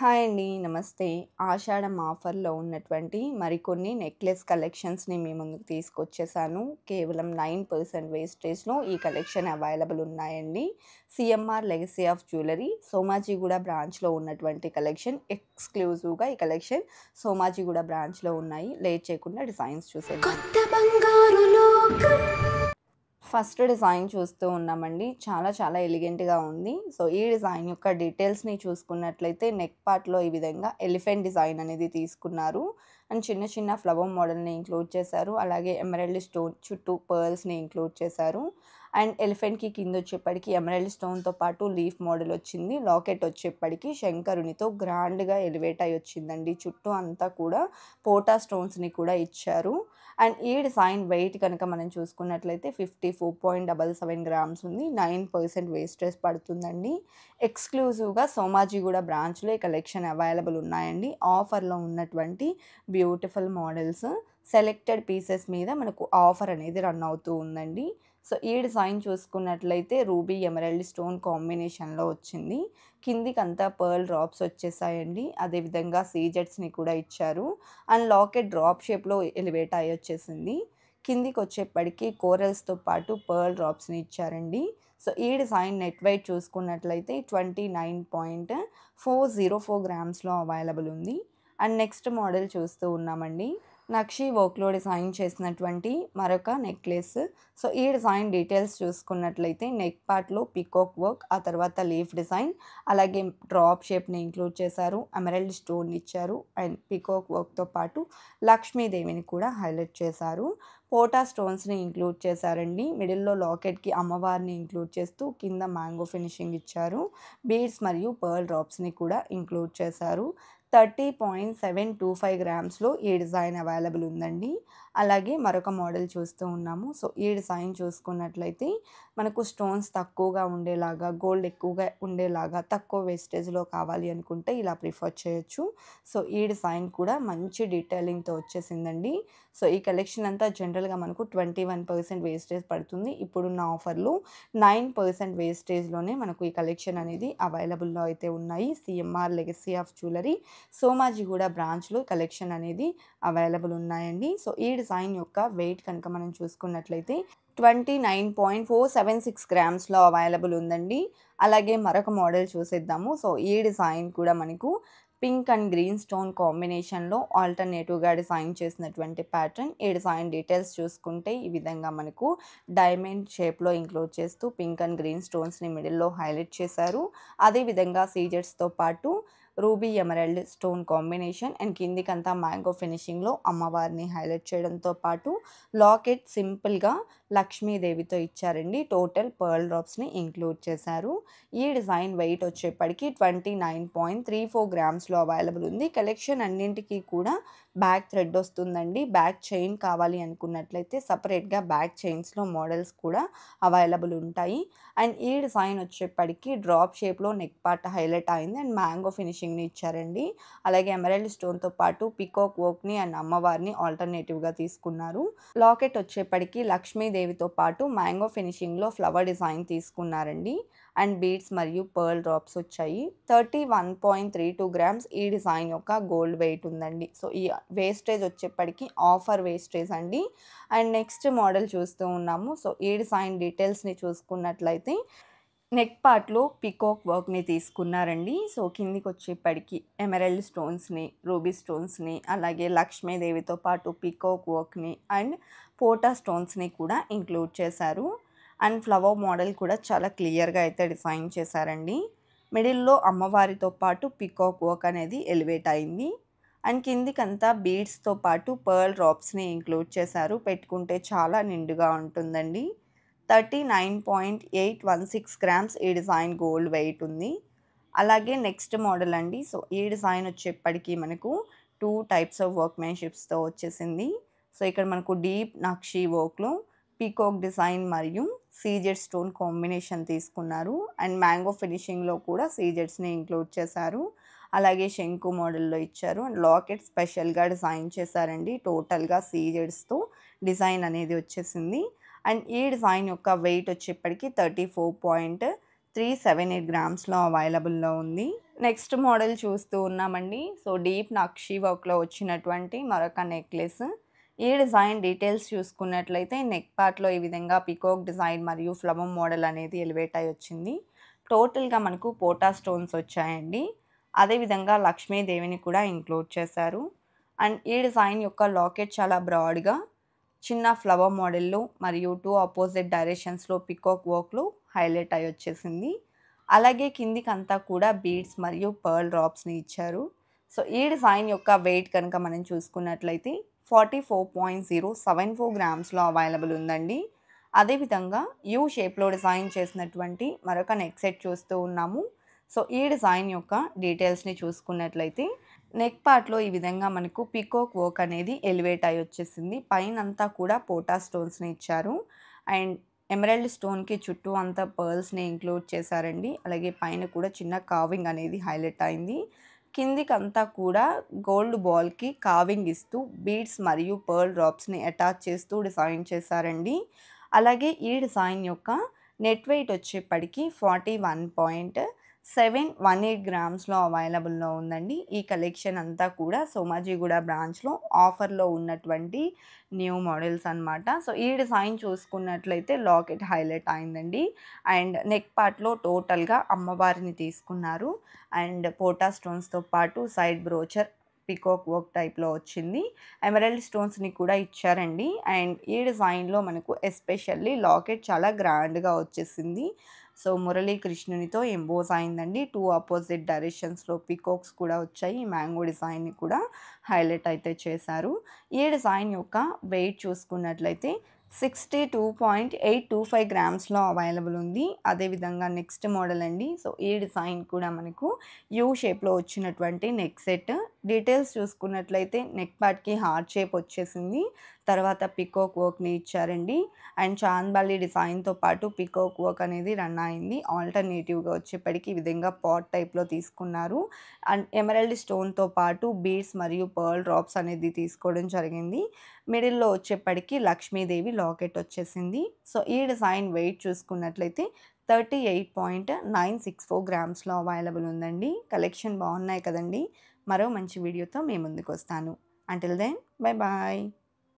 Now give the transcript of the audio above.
hi అండి నమస్తే ఆషాఢం ఆఫర్లో ఉన్నటువంటి మరికొన్ని నెక్లెస్ కలెక్షన్స్ని మీ ముందుకు తీసుకొచ్చేసాను కేవలం నైన్ పర్సెంట్ వేస్టేజ్లో ఈ కలెక్షన్ అవైలబుల్ ఉన్నాయండి CMR legacy of jewellery Somajiguda బ్రాంచ్లో ఉన్నటువంటి కలెక్షన్ ఎక్స్క్లూజివ్గా ఈ కలెక్షన్ సోమాజీగూడ బ్రాంచ్లో ఉన్నాయి లేట్ చేయకుండా డిజైన్స్ చూసేది ఫస్ట్ డిజైన్ చూస్తూ ఉన్నామండి చాలా చాలా ఎలిగెంట్గా ఉంది సో ఈ డిజైన్ యొక్క డీటెయిల్స్ని చూసుకున్నట్లయితే నెక్ పార్ట్లో ఈ విధంగా ఎలిఫెంట్ డిజైన్ అనేది తీసుకున్నారు అండ్ చిన్న చిన్న ఫ్లవర్ మోడల్ని ఇంక్లూడ్ చేశారు అలాగే ఎమరల్డ్ స్టోన్ చుట్టూ పర్ల్స్ని ఇంక్లూడ్ చేశారు అండ్ ఎలిఫెంట్కి కింద వచ్చేప్పటికి ఎమరల్డ్ స్టోన్తో పాటు లీఫ్ మోడల్ వచ్చింది లాకెట్ వచ్చేప్పటికి శంకరునితో గ్రాండ్గా ఎలివేట్ అయి వచ్చిందండి చుట్టూ అంతా కూడా పోటా స్టోన్స్ని కూడా ఇచ్చారు అండ్ ఈ డిజైన్ వెయిట్ కనుక మనం చూసుకున్నట్లయితే fifty four point double seven grams ఉంది నైన్ పర్సెంట్ వేస్టేజ్ పడుతుందండి ఎక్స్క్లూజివ్గా సోమాజీగూడ బ్రాంచ్లో ఈ కలెక్షన్ అవైలబుల్ ఉన్నాయండి ఆఫర్లో ఉన్నటువంటి బ్యూటిఫుల్ మోడల్స్ సెలెక్టెడ్ పీసెస్ మీద మనకు ఆఫర్ అనేది రన్ అవుతూ ఉందండి సో ఈ సైన్ చూసుకున్నట్లయితే రూబీ ఎమరల్డ్ స్టోన్ కాంబినేషన్లో వచ్చింది కిందికి అంతా పర్ల్ డ్రాప్స్ వచ్చేసాయండి అదేవిధంగా సీజెట్స్ని కూడా ఇచ్చారు అండ్ లాకెట్ డ్రాప్ షేప్లో ఎలివేట్ అయ్యి వచ్చేసింది కిందికి వచ్చేప్పటికీ కోరల్స్తో పాటు పర్ల్ డ్రాప్స్ని ఇచ్చారండి సో ఈ డిజైన్ నెట్ వైట్ చూసుకున్నట్లయితే twenty nine point four zero four గ్రామ్స్లో అవైలబుల్ ఉంది అండ్ నెక్స్ట్ మోడల్ చూస్తూ ఉన్నామండి నక్షి వర్క్లో డిజైన్ చేసినటువంటి మరొక నెక్లెస్ సో ఈ డిజైన్ డీటెయిల్స్ చూసుకున్నట్లయితే నెక్ పార్ట్లో పికోక్ వర్క్ ఆ తర్వాత లీఫ్ డిజైన్ అలాగే డ్రాప్ షేప్ని ఇంక్లూడ్ చేశారు అమెరల్డ్ స్టోన్ ఇచ్చారు అండ్ పికోక్ వర్క్తో పాటు లక్ష్మీదేవిని కూడా హైలైట్ చేశారు పోటా స్టోన్స్ని ఇంక్లూడ్ చేశారండి మిడిల్లో లాకెట్కి అమ్మవారిని ఇంక్లూడ్ చేస్తూ కింద మ్యాంగో ఫినిషింగ్ ఇచ్చారు బీడ్స్ మరియు పర్ల్ డ్రాప్స్ని కూడా ఇంక్లూడ్ చేశారు thirty point seven two five గ్రామ్స్లో ఈ డిజైన్ అవైలబుల్ ఉందండి అలాగే మరొక మోడల్ చూస్తూ ఉన్నాము సో ఈ డిజైన్ చూసుకున్నట్లయితే మనకు స్టోన్స్ తక్కువగా ఉండేలాగా గోల్డ్ ఎక్కువగా ఉండేలాగా తక్కువ వేస్టేజ్లో కావాలి అనుకుంటే ఇలా ప్రిఫర్ చేయొచ్చు సో ఈ డిజైన్ కూడా మంచి డీటెయిలింగ్తో వచ్చేసిందండి సో ఈ కలెక్షన్ అంతా జనరల్గా మనకు ట్వంటీ వన్ పర్సెంట్ వేస్టేజ్ పడుతుంది ఇప్పుడున్న ఆఫర్లు నైన్ పర్సెంట్ వేస్టేజ్లోనే మనకు ఈ కలెక్షన్ అనేది అవైలబుల్లో అయితే ఉన్నాయి CMR legacy of jewellery Somajiguda బ్రాంచ్లో కలెక్షన్ అనేది అవైలబుల్ ఉన్నాయండి సో ఈ డిజైన్ యొక్క వెయిట్ కనుక మనం చూసుకున్నట్లయితే twenty nine point four seven six గ్రామ్స్లో అవైలబుల్ ఉందండి అలాగే మరొక మోడల్ చూసేద్దాము సో ఈ డిజైన్ కూడా మనకు పింక్ అండ్ గ్రీన్ స్టోన్ కాంబినేషన్లో ఆల్టర్నేటివ్గా డిజైన్ చేసినటువంటి ప్యాటర్న్ ఈ డిజైన్ డీటెయిల్స్ చూసుకుంటే ఈ విధంగా మనకు డైమండ్ షేప్లో ఇంక్లూడ్ చేస్తూ పింక్ అండ్ గ్రీన్ స్టోన్స్ని మిడిల్లో హైలైట్ చేశారు అదేవిధంగా సీజెట్స్తో పాటు ruby emerald stone combination and కిందికంతా మ్యాంగో ఫినిషింగ్లో అమ్మవారిని హైలైట్ చేయడంతో పాటు లాకెట్ సింపుల్గా లక్ష్మీదేవితో ఇచ్చారండి టోటల్ పర్ల్ డ్రాప్స్ని ఇంక్లూడ్ చేశారు ఈ డిజైన్ వెయిట్ వచ్చేప్పటికి twenty nine point three four గ్రామ్స్లో అవైలబుల్ ఉంది కలెక్షన్ అన్నింటికీ కూడా బ్యాక్ థ్రెడ్ వస్తుందండి బ్యాక్ చైన్ కావాలి అనుకున్నట్లయితే సపరేట్గా బ్యాక్ చైన్స్లో మోడల్స్ కూడా అవైలబుల్ ఉంటాయి అండ్ ఈ డిజైన్ వచ్చేప్పటికీ డ్రాప్ షేప్లో నెక్ పార్ట్ హైలైట్ అయింది అండ్ మ్యాంగో ఫినిషింగ్ని ఇచ్చారండి అలాగే ఎమరాల్డ్ స్టోన్తో పాటు పికోక్ వోక్ని అండ్ అమ్మవారిని ఆల్టర్నేటివ్గా తీసుకున్నారు లాకెట్ వచ్చేప్పటికీ లక్ష్మీదేవితో పాటు మ్యాంగో ఫినిషింగ్లో ఫ్లవర్ డిజైన్ తీసుకున్నారండి అండ్ బీడ్స్ మరియు పర్ల్ డ్రాప్స్ వచ్చాయి thirty one point three two grams ఈ డిజైన్ యొక్క గోల్డ్ వెయిట్ ఉందండి సో ఈ వేస్టేజ్ వచ్చేప్పటికీ ఆఫర్ వేస్టేజ్ అండి అండ్ నెక్స్ట్ మోడల్ చూస్తూ ఉన్నాము సో ఈ డిజైన్ డీటెయిల్స్ని చూసుకున్నట్లయితే నెక్ పార్ట్లో పికాక్ వర్క్ని తీసుకున్నారండి సో కిందికి వచ్చేప్పటికీ ఎమరల్డ్ స్టోన్స్ని రూబీ స్టోన్స్ని అలాగే లక్ష్మీదేవితో పాటు పికాక్ వర్క్ని అండ్ పోటా స్టోన్స్ని కూడా ఇంక్లూడ్ చేశారు అండ్ ఫ్లవర్ మోడల్ కూడా చాలా క్లియర్గా అయితే డిఫైన్ చేశారండి మిడిల్లో అమ్మవారితో పాటు పికాక్ వర్క్ అనేది ఎలివేట్ అయింది అండ్ కిందికంతా బీడ్స్తో పాటు పర్ల్ రాప్స్ని ఇంక్లూడ్ చేశారు పెట్టుకుంటే చాలా నిండుగా ఉంటుందండి thirty nine point eight one six grams ఈ డిజైన్ గోల్డ్ వెయిట్ ఉంది అలాగే నెక్స్ట్ మోడల్ అండి సో ఈ డిజైన్ వచ్చేప్పటికీ మనకు టూ టైప్స్ ఆఫ్ వర్క్మెన్షిప్స్తో వచ్చేసింది సో ఇక్కడ మనకు డీప్ నక్షి వర్క్లో పీకాక్ డిజైన్ మరియు సీజెడ్ స్టోన్ కాంబినేషన్ తీసుకున్నారు అండ్ మ్యాంగో ఫినిషింగ్లో కూడా సీజెడ్స్ని ఇంక్లూడ్ చేశారు అలాగే శంకు మోడల్లో ఇచ్చారు అండ్ లాకెట్ స్పెషల్గా డిజైన్ చేశారండి టోటల్గా సీజెడ్స్తో డిజైన్ అనేది వచ్చేసింది అండ్ ఈ డిజైన్ యొక్క వెయిట్ వచ్చేప్పటికీ thirty four point three seven eight గ్రామ్స్లో అవైలబుల్లో ఉంది నెక్స్ట్ మోడల్ చూస్తూ ఉన్నామండి సో డీప్ నక్షి వర్క్లో వచ్చినటువంటి మరొక నెక్లెస్ ఈ డిజైన్ డీటెయిల్స్ చూసుకున్నట్లయితే నెక్ పార్ట్లో ఈ విధంగా పికోక్ డిజైన్ మరియు ఫ్లవం మోడల్ అనేది ఎలివేట్ అయి వచ్చింది టోటల్గా మనకు పోటా స్టోన్స్ వచ్చాయండి అదేవిధంగా లక్ష్మీదేవిని కూడా ఇంక్లూడ్ చేశారు అండ్ ఈ డిజైన్ యొక్క లాకెట్ చాలా బ్రాడ్గా చిన్న ఫ్లవర్ మోడల్లో మరియు టూ ఆపోజిట్ డైరెక్షన్స్లో పికాక్ వర్క్లో హైలైట్ అయి వచ్చేసింది అలాగే కిందికంతా కూడా బీడ్స్ మరియు పర్ల్ డ్రాప్స్ని ఇచ్చారు సో ఈ డిజైన్ యొక్క వెయిట్ కనుక మనం చూసుకున్నట్లయితే forty four point zero seven four గ్రామ్స్లో అవైలబుల్ ఉందండి అదేవిధంగా యూ షేప్లో డిజైన్ చేసినటువంటి మరొక నెక్ సెట్ చూస్తూ ఉన్నాము సో ఈ డిజైన్ యొక్క డీటెయిల్స్ని చూసుకున్నట్లయితే నెక్ పార్ట్లో ఈ విధంగా మనకు పికోక్ వర్క్ అనేది ఎలివేట్ అయి వచ్చేసింది పైన అంతా కూడా పోటా స్టోన్స్ని ఇచ్చారు అండ్ ఎమరాల్డ్ స్టోన్కి చుట్టూ అంతా పర్ల్స్ని ఇంక్లూడ్ చేశారండి అలాగే పైన కూడా చిన్న కావింగ్ అనేది హైలైట్ అయింది కిందికంతా కూడా గోల్డ్ బాల్కి కావింగ్ ఇస్తూ బీడ్స్ మరియు పర్ల్ డ్రాప్స్ని అటాచ్ చేస్తూ డిజైన్ చేశారండి అలాగే ఈ డిజైన్ యొక్క నెట్ వెయిట్ వచ్చేప్పటికి forty one point seven one eight గ్రామ్స్లో అవైలబుల్లో ఉందండి ఈ కలెక్షన్ అంతా కూడా సోమాజీగూడ బ్రాంచ్లో ఆఫర్లో ఉన్నటువంటి న్యూ మోడల్స్ అనమాట సో ఈ డిజైన్ చూసుకున్నట్లయితే లాకెట్ హైలైట్ అయిందండి అండ్ నెక్ పార్ట్లో టోటల్గా అమ్మవారిని తీసుకున్నారు అండ్ పోటా స్టోన్స్తో పాటు సైడ్ బ్రోచర్ పికోక్ వర్క్ టైప్లో వచ్చింది ఎమరల్డ్ స్టోన్స్ని కూడా ఇచ్చారండి అండ్ ఈ డిజైన్లో మనకు ఎస్పెషల్లీ లాకెట్ చాలా గ్రాండ్గా వచ్చేసింది సో మురళీకృష్ణునితో ఎంబోస్ అయిందండి టూ ఆపోజిట్ డైరెక్షన్స్లో పికాక్స్ కూడా వచ్చాయి ఈ మ్యాంగో డిజైన్ని కూడా హైలైట్ అయితే చేశారు ఏ డిజైన్ యొక్క వెయిట్ చూసుకున్నట్లయితే sixty two point eight two five గ్రామ్స్లో అవైలబుల్ ఉంది అదేవిధంగా నెక్స్ట్ మోడల్ అండి సో ఈ డిజైన్ కూడా మనకు యూ షేప్లో వచ్చినటువంటి నెక్ సెట్ డీటెయిల్స్ చూసుకున్నట్లయితే నెక్ పార్ట్కి హార్ట్ షేప్ వచ్చేసింది తర్వాత పికోక్ వర్క్ని ఇచ్చారండి అండ్ చాంద్బాలి డిజైన్తో పాటు పికోక్ వర్క్ అనేది రన్ అయింది ఆల్టర్నేటివ్గా వచ్చేప్పటికీ ఈ విధంగా పాట్ టైప్లో తీసుకున్నారు అండ్ ఎమరల్డ్ స్టోన్తో పాటు బీడ్స్ మరియు పర్ల్ డ్రాప్స్ అనేది తీసుకోవడం జరిగింది మిడిల్లో వచ్చేప్పటికీ లక్ష్మీదేవి లాకెట్ వచ్చేసింది సో ఈ డిజైన్ వెయిట్ చూసుకున్నట్లయితే thirty eight point nine six four గ్రామ్స్లో అవైలబుల్ ఉందండి కలెక్షన్ బాగున్నాయి కదండి మరో మంచి వీడియోతో మీ ముందుకు వస్తాను అంటిల్ దెన్ బై బాయ్